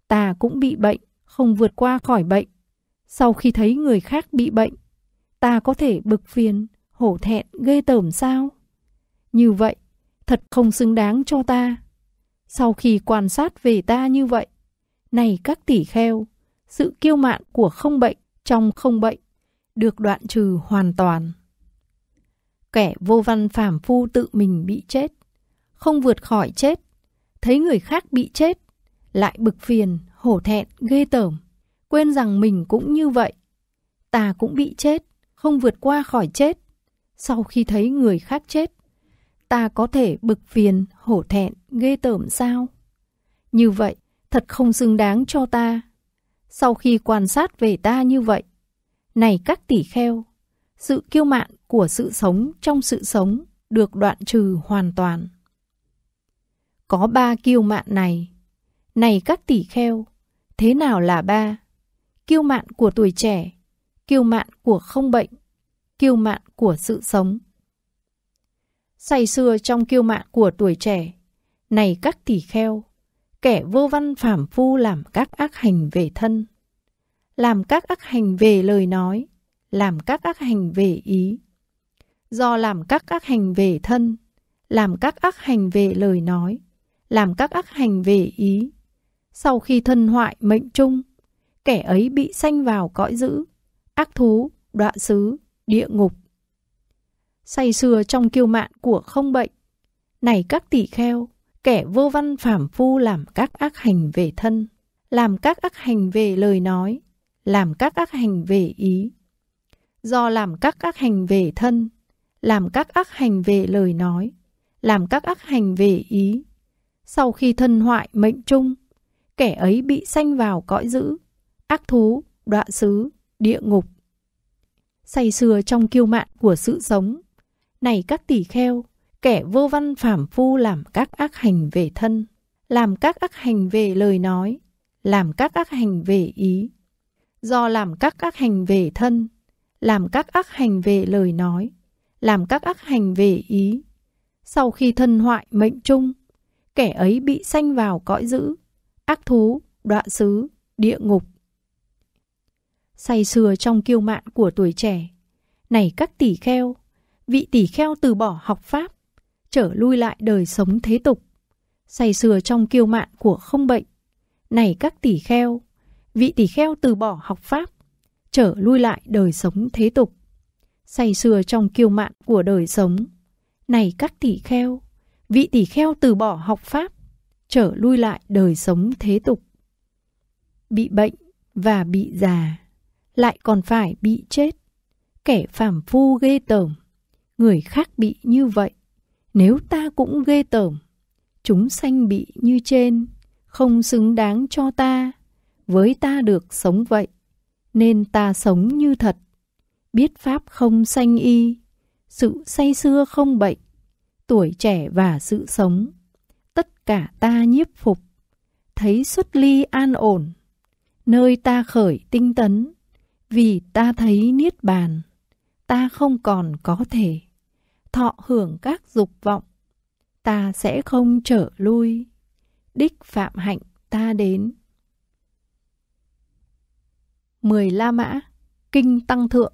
Ta cũng bị bệnh, không vượt qua khỏi bệnh. Sau khi thấy người khác bị bệnh, ta có thể bực phiền, hổ thẹn, ghê tởm sao? Như vậy, thật không xứng đáng cho ta. Sau khi quan sát về ta như vậy, này các tỷ kheo, sự kiêu mạn của không bệnh trong không bệnh được đoạn trừ hoàn toàn. Kẻ vô văn phàm phu tự mình bị chết, không vượt khỏi chết thấy người khác bị chết, lại bực phiền, hổ thẹn, ghê tởm, quên rằng mình cũng như vậy. Ta cũng bị chết, không vượt qua khỏi chết. Sau khi thấy người khác chết, ta có thể bực phiền, hổ thẹn, ghê tởm sao? Như vậy, thật không xứng đáng cho ta. Sau khi quan sát về ta như vậy, này các tỷ kheo, sự kiêu mạn của sự sống trong sự sống được đoạn trừ hoàn toàn. Có ba kiêu mạn này. Này các tỷ kheo, thế nào là ba? Kiêu mạn của tuổi trẻ, kiêu mạn của không bệnh, kiêu mạn của sự sống. Say xưa trong kiêu mạn của tuổi trẻ, này các tỷ kheo, kẻ vô văn phàm phu làm các ác hành về thân, làm các ác hành về lời nói, làm các ác hành về ý. Do làm các ác hành về thân, làm các ác hành về lời nói, làm các ác hành về ý. Sau khi thân hoại mệnh trung, kẻ ấy bị sanh vào cõi dữ, ác thú, đọa xứ, địa ngục. Say xưa trong kiêu mạn của không bệnh, này các tỷ kheo, kẻ vô văn phàm phu làm các ác hành về thân, làm các ác hành về lời nói, làm các ác hành về ý. Do làm các ác hành về thân, làm các ác hành về lời nói, làm các ác hành về ý, sau khi thân hoại mệnh trung, kẻ ấy bị sanh vào cõi dữ, ác thú, đọa xứ, địa ngục. Say xưa trong kiêu mạn của sự sống, này các tỷ kheo, kẻ vô văn phàm phu làm các ác hành về thân, làm các ác hành về lời nói, làm các ác hành về ý. Do làm các ác hành về thân, làm các ác hành về lời nói, làm các ác hành về ý. Sau khi thân hoại mệnh trung, kẻ ấy bị sanh vào cõi dữ, ác thú, đọa xứ, địa ngục. Say sưa trong kiêu mạn của tuổi trẻ, này các tỷ kheo, vị tỷ kheo từ bỏ học pháp, trở lui lại đời sống thế tục, say sưa trong kiêu mạn của không bệnh, này các tỷ kheo, vị tỷ kheo từ bỏ học pháp, trở lui lại đời sống thế tục, say sưa trong kiêu mạn của đời sống, này các tỷ kheo, vị tỷ kheo từ bỏ học pháp, trở lui lại đời sống thế tục. Bị bệnh và bị già, lại còn phải bị chết. Kẻ phàm phu ghê tởm, người khác bị như vậy, nếu ta cũng ghê tởm. Chúng sanh bị như trên, không xứng đáng cho ta, với ta được sống vậy, nên ta sống như thật. Biết pháp không sanh y, sự say xưa không bệnh, tuổi trẻ và sự sống. Tất cả ta nhiếp phục, thấy xuất ly an ổn, nơi ta khởi tinh tấn, vì ta thấy niết bàn, ta không còn có thể thọ hưởng các dục vọng, ta sẽ không trở lui, đích phạm hạnh ta đến. Mười La Mã, Kinh Tăng Thượng,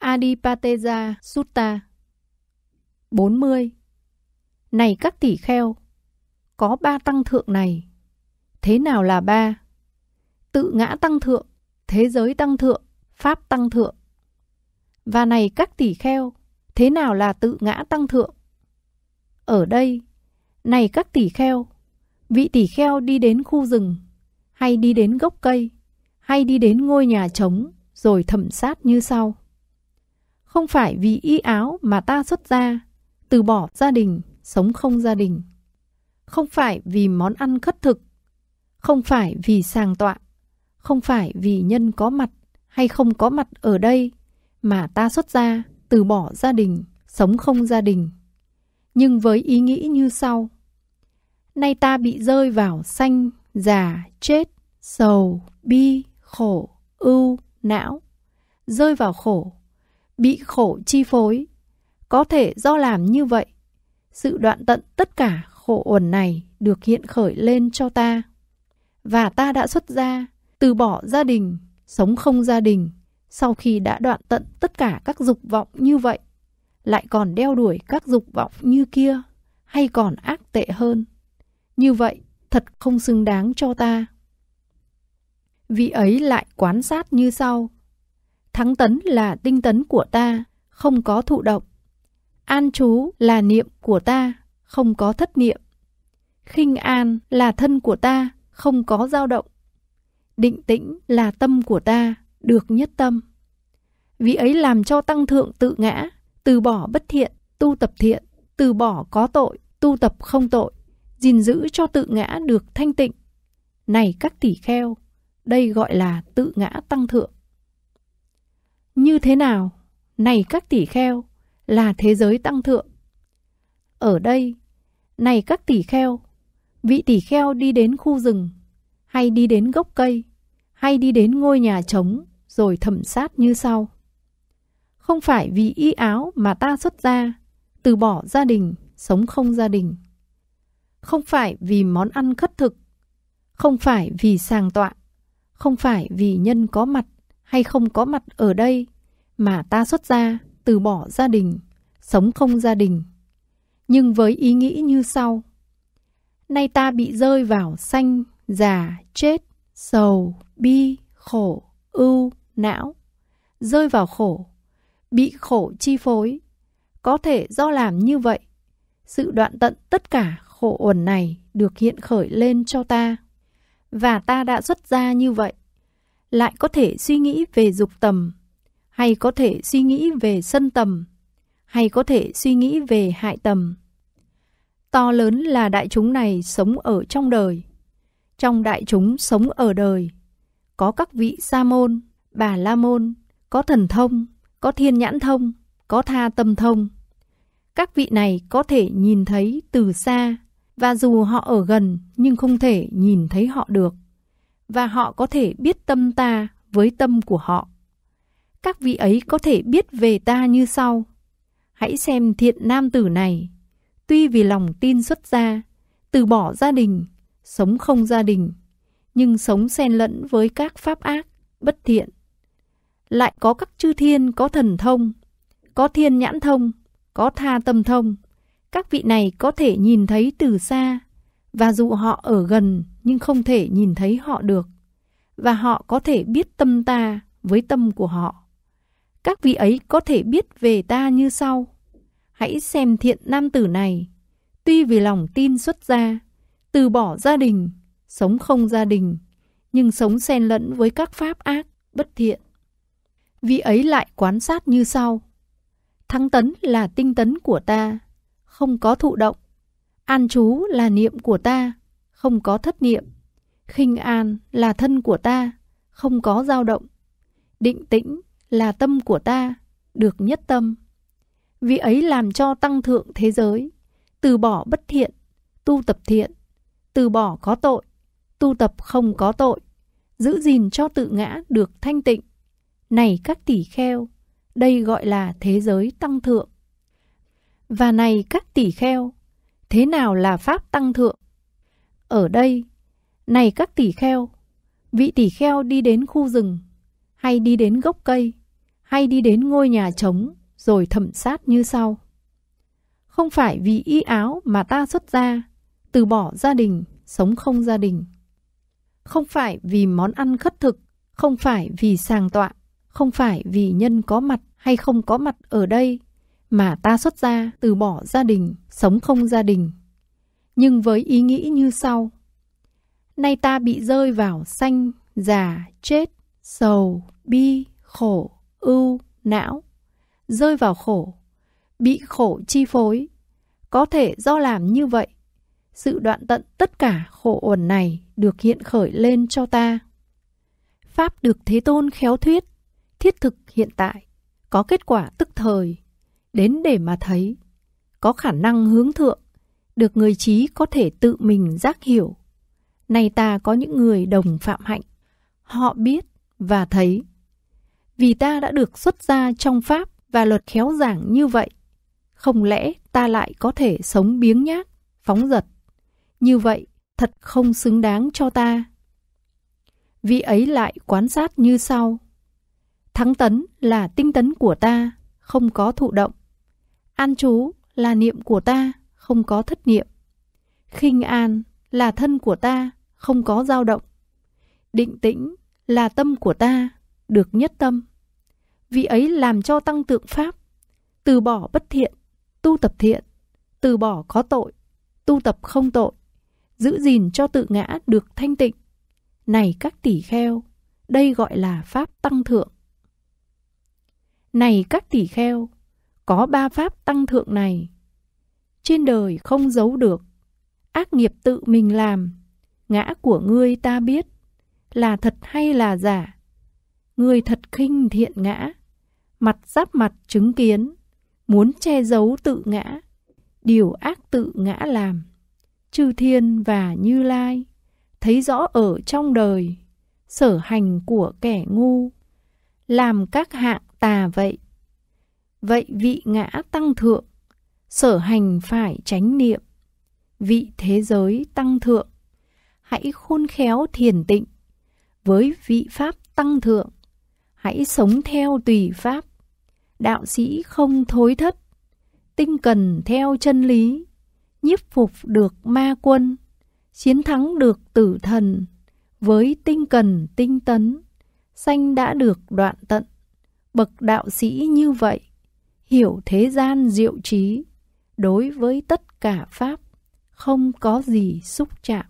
Adipateja Sutta 40. Này các tỷ kheo, có ba tăng thượng này. Thế nào là ba? Tự ngã tăng thượng, thế giới tăng thượng, pháp tăng thượng. Và này các tỷ kheo, thế nào là tự ngã tăng thượng? Ở đây, này các tỷ kheo, vị tỷ kheo đi đến khu rừng, hay đi đến gốc cây, hay đi đến ngôi nhà trống, rồi thẩm sát như sau. Không phải vì y áo mà ta xuất ra, từ bỏ gia đình, sống không gia đình. Không phải vì món ăn khất thực, không phải vì sàng tọa, không phải vì nhân có mặt hay không có mặt ở đây mà ta xuất gia, từ bỏ gia đình, sống không gia đình. Nhưng với ý nghĩ như sau. Nay ta bị rơi vào sanh, già, chết, sầu, bi, khổ, ưu, não. Rơi vào khổ, bị khổ chi phối. Có thể do làm như vậy sự đoạn tận tất cả khổ uẩn này được hiện khởi lên cho ta. Và ta đã xuất gia, từ bỏ gia đình, sống không gia đình, sau khi đã đoạn tận tất cả các dục vọng như vậy, lại còn đeo đuổi các dục vọng như kia, hay còn ác tệ hơn. Như vậy, thật không xứng đáng cho ta. Vị ấy lại quán sát như sau. Thắng tấn là tinh tấn của ta, không có thụ động An chú là niệm của ta, không có thất niệm. Khinh an là thân của ta, không có dao động. Định tĩnh là tâm của ta, được nhất tâm. Vì ấy làm cho tăng thượng tự ngã, từ bỏ bất thiện, tu tập thiện, từ bỏ có tội, tu tập không tội, gìn giữ cho tự ngã được thanh tịnh. Này các tỷ kheo, đây gọi là tự ngã tăng thượng. Như thế nào? Này các tỷ kheo, là thế giới tăng thượng. Ở đây, này các tỷ kheo, vị tỷ kheo đi đến khu rừng, hay đi đến gốc cây, hay đi đến ngôi nhà trống, rồi thẩm sát như sau. Không phải vì y áo mà ta xuất ra, từ bỏ gia đình, sống không gia đình. Không phải vì món ăn khất thực, không phải vì sàng tọa, không phải vì nhân có mặt hay không có mặt ở đây mà ta xuất ra từ bỏ gia đình, sống không gia đình. Nhưng với ý nghĩ như sau. Nay ta bị rơi vào sanh già, chết, sầu, bi, khổ, ưu, não. Rơi vào khổ, bị khổ chi phối. Có thể do làm như vậy, sự đoạn tận tất cả khổ uẩn này được hiện khởi lên cho ta. Và ta đã xuất ra như vậy, lại có thể suy nghĩ về dục tầm hay có thể suy nghĩ về sân tầm, hay có thể suy nghĩ về hại tầm. To lớn là đại chúng này sống ở trong đời. Trong đại chúng sống ở đời, có các vị sa môn, bà la môn, có thần thông, có thiên nhãn thông, có tha tâm thông. Các vị này có thể nhìn thấy từ xa, và dù họ ở gần nhưng không thể nhìn thấy họ được. Và họ có thể biết tâm ta với tâm của họ các vị ấy có thể biết về ta như sau. Hãy xem thiện nam tử này, tuy vì lòng tin xuất gia, từ bỏ gia đình, sống không gia đình, nhưng sống xen lẫn với các pháp ác, bất thiện. Lại có các chư thiên có thần thông, có thiên nhãn thông, có tha tâm thông. Các vị này có thể nhìn thấy từ xa, và dù họ ở gần nhưng không thể nhìn thấy họ được. Và họ có thể biết tâm ta với tâm của họ các vị ấy có thể biết về ta như sau. Hãy xem thiện nam tử này, tuy vì lòng tin xuất gia, từ bỏ gia đình, sống không gia đình, nhưng sống xen lẫn với các pháp ác, bất thiện. Vị ấy lại quán sát như sau. Thắng tấn là tinh tấn của ta, không có thụ động. An chú là niệm của ta, không có thất niệm. Khinh an là thân của ta, không có dao động. Định tĩnh là tâm của ta, được nhất tâm. Vì ấy làm cho tăng thượng thế giới, từ bỏ bất thiện, tu tập thiện, từ bỏ có tội, tu tập không có tội, giữ gìn cho tự ngã được thanh tịnh. Này các tỷ kheo, đây gọi là thế giới tăng thượng. Và này các tỷ kheo, thế nào là pháp tăng thượng? Ở đây, này các tỷ kheo, vị tỷ kheo đi đến khu rừng hay đi đến gốc cây hay đi đến ngôi nhà trống rồi thẩm sát như sau. Không phải vì y áo mà ta xuất gia, từ bỏ gia đình, sống không gia đình. Không phải vì món ăn khất thực, không phải vì sàng tọa, không phải vì nhân có mặt hay không có mặt ở đây, mà ta xuất gia, từ bỏ gia đình, sống không gia đình. Nhưng với ý nghĩ như sau. Nay ta bị rơi vào xanh, già, chết, sầu, bi, khổ, ưu, não, rơi vào khổ, bị khổ chi phối. Có thể do làm như vậy, sự đoạn tận tất cả khổ uẩn này được hiện khởi lên cho ta. Pháp được Thế Tôn khéo thuyết, thiết thực hiện tại, có kết quả tức thời, đến để mà thấy, có khả năng hướng thượng, được người trí có thể tự mình giác hiểu. này ta có những người đồng phạm hạnh, họ biết và thấy vì ta đã được xuất gia trong Pháp và luật khéo giảng như vậy. Không lẽ ta lại có thể sống biếng nhác, phóng dật? Như vậy, thật không xứng đáng cho ta. Vị ấy lại quan sát như sau. Thắng tấn là tinh tấn của ta, không có thụ động. An chú là niệm của ta, không có thất niệm. Khinh an là thân của ta, không có dao động. Định tĩnh là tâm của ta, được nhất tâm vị ấy làm cho tăng tượng pháp, từ bỏ bất thiện, tu tập thiện, từ bỏ có tội, tu tập không tội, giữ gìn cho tự ngã được thanh tịnh. Này các tỷ kheo, đây gọi là pháp tăng thượng. Này các tỷ kheo, có ba pháp tăng thượng này. Trên đời không giấu được, ác nghiệp tự mình làm, ngã của ngươi ta biết, là thật hay là giả. người thật khinh thiện ngã, mặt giáp mặt chứng kiến, muốn che giấu tự ngã, điều ác tự ngã làm. Chư thiên và Như Lai thấy rõ ở trong đời sở hành của kẻ ngu, làm các hạng tà vậy. Vậy vị ngã tăng thượng, sở hành phải tránh niệm, vị thế giới tăng thượng, hãy khôn khéo thiền tịnh, với vị pháp tăng thượng, hãy sống theo tùy pháp, đạo sĩ không thối thất, tinh cần theo chân lý, nhiếp phục được ma quân, chiến thắng được tử thần, với tinh cần tinh tấn, sanh đã được đoạn tận. Bậc đạo sĩ như vậy, hiểu thế gian diệu trí, đối với tất cả pháp, không có gì xúc chạm.